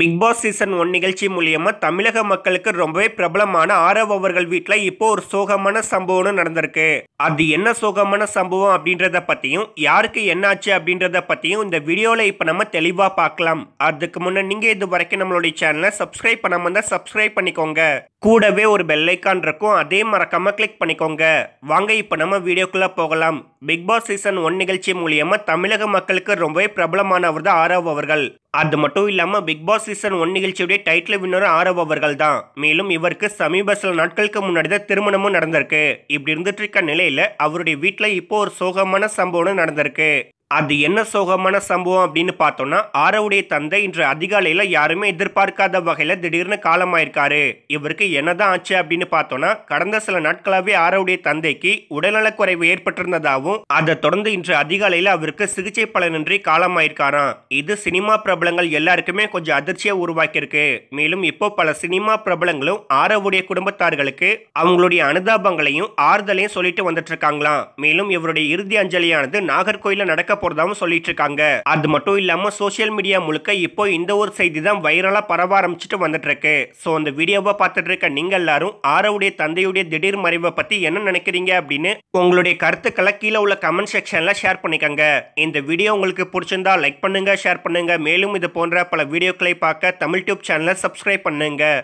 big Boss season one நிகழ்ச்சி மூலியமாக தமிழக மக்களுக்கு ரொம்பவே பிரபலமான ஆரவ் அவர்கள் வீட்டில் இப்போ ஒரு சோகமான சம்பவம்னு நடந்திருக்கு அது என்ன சோகமான சம்பவம் அப்படின்றத பற்றியும் யாருக்கு என்னாச்சு அப்படின்றத பற்றியும் இந்த வீடியோவில் இப்போ நம்ம தெளிவாக பார்க்கலாம் அதுக்கு முன்னே நீங்கள் இது வரைக்கும் நம்மளுடைய சேனலை சப்ஸ்கிரைப் பண்ணாமல் இருந்தால் சப்ஸ்கிரைப் பண்ணிக்கோங்க கூடவே ஒரு பெல்லைக்கான் இருக்கும் அதே மறக்காமல் கிளிக் பண்ணிக்கோங்க வாங்க இப்போ நம்ம வீடியோக்குள்ளே போகலாம் பிக் பாஸ் சீசன் ஒன் நிகழ்ச்சி மூலியமா தமிழக மக்களுக்கு ரொம்பவே பிரபலமானவர் தான் ஆரவ் அவர்கள் அது மட்டும் இல்லாமல் பிக் பாஸ் சீசன் ஒன் நிகழ்ச்சியுடைய டைட்டில் வின்னரும் ஆரவ் அவர்கள் தான் மேலும் இவருக்கு சமீப சில நாட்களுக்கு முன்னாடி தான் திருமணமும் நடந்திருக்கு இப்படி இருந்துட்டு இருக்க நிலையில அவருடைய வீட்டில் இப்போ ஒரு சோகமான சம்பவம் நடந்திருக்கு அது என்ன சோகமான சம்பவம் அப்படின்னு பார்த்தோம்னா ஆரவுடைய தந்தை இன்று அதிகாலையில் யாருமே எதிர்பார்க்காத வகையில் திடீர்னு காலமாயிருக்காரு இவருக்கு என்னதான் ஆச்சு அப்படின்னு பார்த்தோம்னா கடந்த சில நாட்களாகவே ஆரவுடைய தந்தைக்கு உடல்நலக்குறைவு ஏற்பட்டிருந்ததாகவும் அதை தொடர்ந்து இன்று அதிகாலையில் அவருக்கு சிகிச்சை பலனின்றி காலமாயிருக்காராம் இது சினிமா பிரபலங்கள் எல்லாருக்குமே கொஞ்சம் அதிர்ச்சியை உருவாக்கியிருக்கு மேலும் இப்போ பல சினிமா பிரபலங்களும் ஆரவுடைய குடும்பத்தார்களுக்கு அவங்களுடைய அனுதாபங்களையும் ஆறுதலையும் சொல்லிட்டு வந்துட்டு இருக்காங்களாம் மேலும் இவருடைய இறுதி அஞ்சலியானது நாகர்கோயிலில் நடக்க போறதாவும் சொல்லிட்டு இருக்காங்க அது மட்டும் இல்லாம சோசியல் மீடியா முழுக்க இப்போ இந்த ஒரு செய்தி தான் வைரலா பரவ ஆரம்பிச்சுட்டு வந்துட்டு இருக்கு ஸோ அந்த வீடியோவை பார்த்துட்டு இருக்க நீங்க எல்லாரும் ஆரவுடைய தந்தையுடைய திடீர் மறைவை பத்தி என்ன நினைக்கிறீங்க அப்படின்னு உங்களுடைய கருத்துக்களை கீழே உள்ள கமெண்ட் செக்ஷன்ல ஷேர் பண்ணிக்கங்க இந்த வீடியோ உங்களுக்கு பிடிச்சிருந்தா லைக் பண்ணுங்க ஷேர் பண்ணுங்க மேலும் இது போன்ற பல வீடியோக்களை பார்க்க தமிழ் டியூப் சேனலை சப்ஸ்கிரைப் பண்ணுங்க